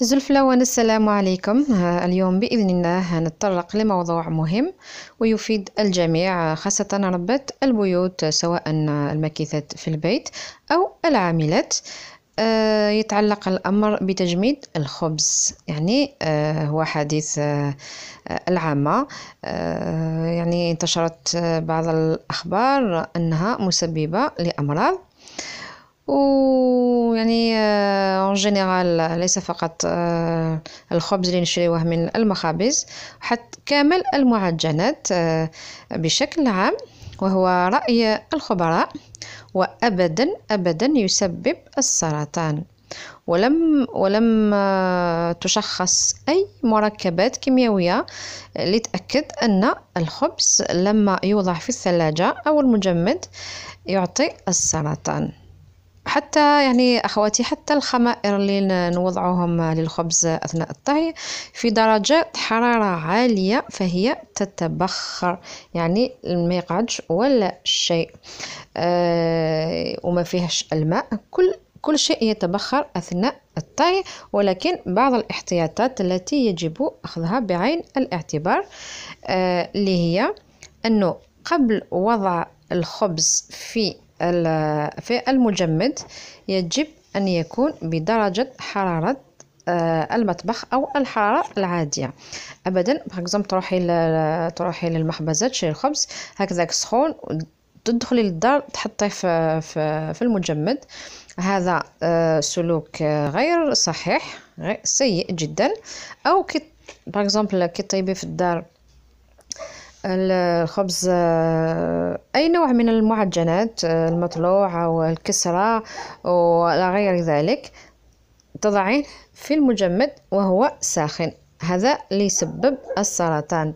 الزلفلة السلام عليكم اليوم بإذن الله نتطرق لموضوع مهم ويفيد الجميع خاصة ربة البيوت سواء المكيثات في البيت أو العاملات آه، يتعلق الأمر بتجميد الخبز يعني آه، هو حديث آه، العامة يعني انتشرت بعض الأخبار أنها مسببة لأمراض ويعني اون جينيرال ليس فقط آه، الخبز اللي نشريوه من المخابز حتى كامل المعجنات آه، بشكل عام وهو رأي الخبراء وأبدا أبدا يسبب السرطان ولم ولم آه، تشخص أي مركبات كيميائية لتأكد أن الخبز لما يوضع في الثلاجة أو المجمد يعطي السرطان حتى يعني أخواتي حتى الخمائر اللي نوضعوهم للخبز أثناء الطهي في درجات حرارة عالية فهي تتبخر يعني ما يقعدش ولا شيء أه وما فيهش الماء كل كل شيء يتبخر أثناء الطهي ولكن بعض الاحتياطات التي يجب أخذها بعين الاعتبار أه اللي هي أنه قبل وضع الخبز في في المجمد يجب أن يكون بدرجة حرارة آه، المطبخ او الحراره العاديه ابدا باغ تروحي تروحي للمخبزه تشري الخبز هكذاك سخون تدخلي للدار تحطيه في, في, في المجمد هذا آه، سلوك غير صحيح سيء جدا او كي باغ كي طيبي في الدار الخبز آه، أي نوع من المعجنات آه، المطلوعة والكسرة ولا غير ذلك تضعين في المجمد وهو ساخن هذا ليسبب السرطان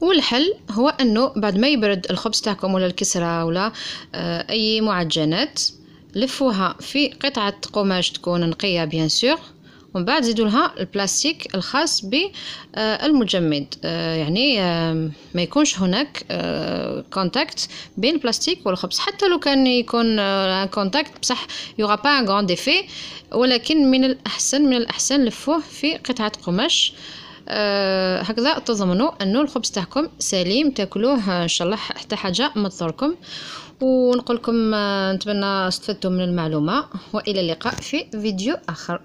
والحل هو انه بعد ما يبرد الخبز تاعكم ولا الكسره ولا آه، اي معجنات لفوها في قطعه قماش تكون نقيه بيان سور ومن بعد زيدوا لها البلاستيك الخاص بالمجمد آه، يعني آه، ما يكونش هناك كونتاكت آه، بين البلاستيك والخبز حتى لو كان يكون كونتاكت بصح يوغا با ان غون ديفي ولكن من الاحسن من الاحسن لفوه في قطعه قماش أه هكذا تضمنوا انه الخبز تاعكم سليم تاكلوه ان شاء الله حتى حاجه ما تضركم ونقول لكم نتمنى استفدتم من المعلومه والى اللقاء في فيديو اخر